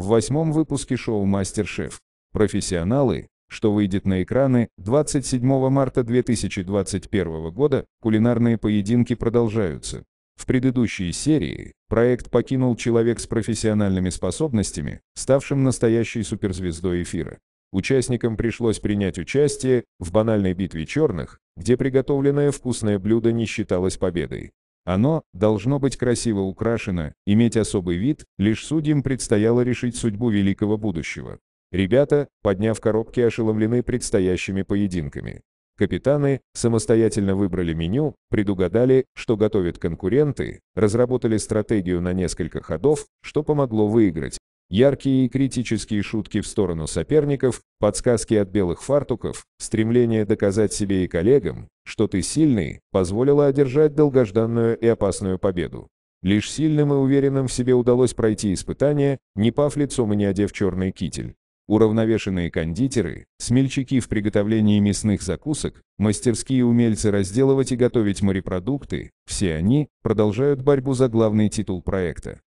в восьмом выпуске шоу «Мастер-шеф». Профессионалы, что выйдет на экраны 27 марта 2021 года, кулинарные поединки продолжаются. В предыдущей серии проект покинул человек с профессиональными способностями, ставшим настоящей суперзвездой эфира. Участникам пришлось принять участие в банальной битве черных, где приготовленное вкусное блюдо не считалось победой. Оно должно быть красиво украшено, иметь особый вид, лишь судьям предстояло решить судьбу великого будущего. Ребята, подняв коробки, ошеломлены предстоящими поединками. Капитаны самостоятельно выбрали меню, предугадали, что готовят конкуренты, разработали стратегию на несколько ходов, что помогло выиграть. Яркие и критические шутки в сторону соперников, подсказки от белых фартуков, стремление доказать себе и коллегам, что ты сильный, позволило одержать долгожданную и опасную победу. Лишь сильным и уверенным в себе удалось пройти испытание, не пав лицом и не одев черный китель. Уравновешенные кондитеры, смельчаки в приготовлении мясных закусок, мастерские умельцы разделывать и готовить морепродукты, все они продолжают борьбу за главный титул проекта.